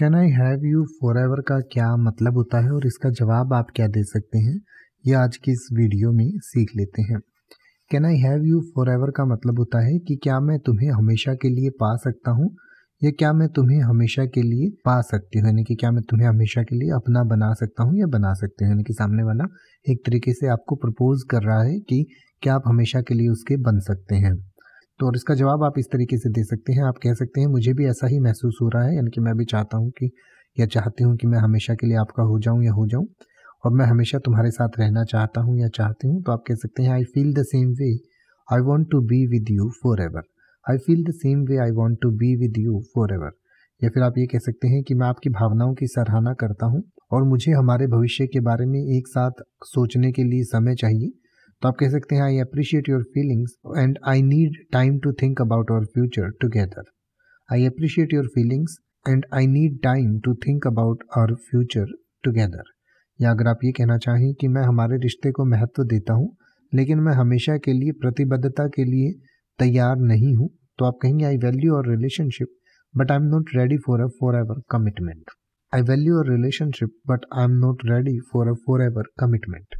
can I have you forever का क्या मतलब होता है और इसका जवाब आप क्या दे सकते हैं ये आज की इस वीडियो में सीख लेते हैं can I have you forever का मतलब होता है कि क्या मैं तुम्हें हमेशा के लिए पा सकता हूँ या क्या मैं तुम्हें हमेशा के लिए पा सकती हूँ यानी कि क्या मैं तुम्हें हमेशा के लिए अपना बना सकता हूँ या बना सकती हूँ यानी कि सामने वाला एक तरीके से आपको प्रपोज कर रहा है कि क्या आप हमेशा के लिए उसके बन सकते हैं तो और इसका जवाब आप इस तरीके से दे सकते हैं आप कह सकते हैं मुझे भी ऐसा ही महसूस हो रहा है यानी कि मैं भी चाहता हूँ कि या चाहती हूँ कि मैं हमेशा के लिए आपका हो जाऊँ या हो जाऊँ और मैं हमेशा तुम्हारे साथ रहना चाहता हूँ या चाहती हूँ तो आप कह सकते हैं I feel the same way I want to be with you forever I feel the same way I want to be with you forever या फिर आप ये कह सकते हैं कि मैं आपकी भावनाओं की सराहना करता हूँ और मुझे हमारे भविष्य के बारे में एक साथ सोचने के लिए समय चाहिए तो आप कह सकते हैं I appreciate your feelings and I need time to think about our future together I appreciate your feelings and I need time to think about our future together या अगर आप ये कहना चाहें कि मैं हमारे रिश्ते को महत्व देता हूँ लेकिन मैं हमेशा के लिए प्रतिबद्धता के लिए तैयार नहीं हूँ तो आप कहेंगे I value our relationship but I am not ready for a forever commitment I value our relationship but I am not ready for a forever commitment